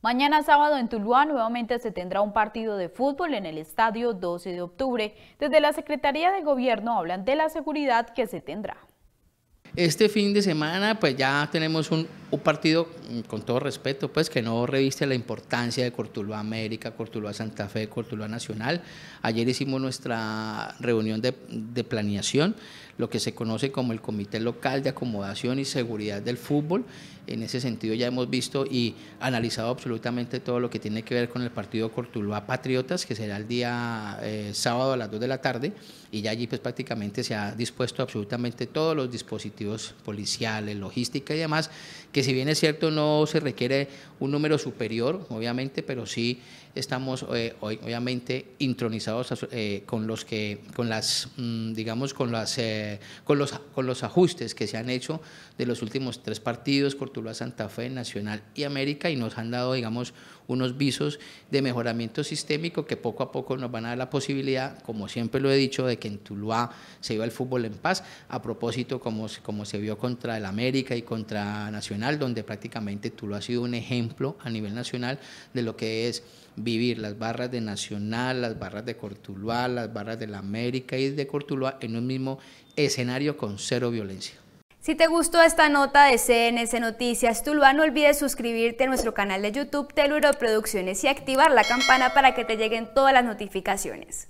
Mañana sábado en Tuluá nuevamente se tendrá un partido de fútbol en el estadio 12 de octubre. Desde la Secretaría de Gobierno hablan de la seguridad que se tendrá. Este fin de semana pues ya tenemos un un partido, mm, con todo respeto, pues que no reviste la importancia de Cortuloa América, Cortuloa Santa Fe, Cortuloa Nacional. Ayer hicimos nuestra reunión de, planeación, lo que se conoce como el Comité Local de Acomodación y Seguridad del Fútbol. En ese sentido ya hemos visto y analizado absolutamente todo lo que tiene que ver con el partido Cortuloa Patriotas, que será el día eh, sábado a las 2 de la tarde, y ya allí pues prácticamente se ha dispuesto absolutamente todos los dispositivos policiales, logística y demás que si bien es cierto no se requiere un número superior, obviamente, pero sí estamos eh, hoy, obviamente intronizados eh, con los que, con las, mm, digamos, con las, eh, con los, con los ajustes que se han hecho de los últimos tres partidos, Cortuluá, Santa Fe, Nacional y América, y nos han dado, digamos, unos visos de mejoramiento sistémico que poco a poco nos van a dar la posibilidad, como siempre lo he dicho, de que en Tuluá se iba el fútbol en paz. A propósito, como, como se vio contra el América y contra Nacional donde prácticamente tú ha sido un ejemplo a nivel nacional de lo que es vivir las barras de Nacional, las barras de Cortuluá, las barras de la América y de Cortuluá en un mismo escenario con cero violencia. Si te gustó esta nota de CNS Noticias Tuluá, no olvides suscribirte a nuestro canal de YouTube Teluro Producciones y activar la campana para que te lleguen todas las notificaciones.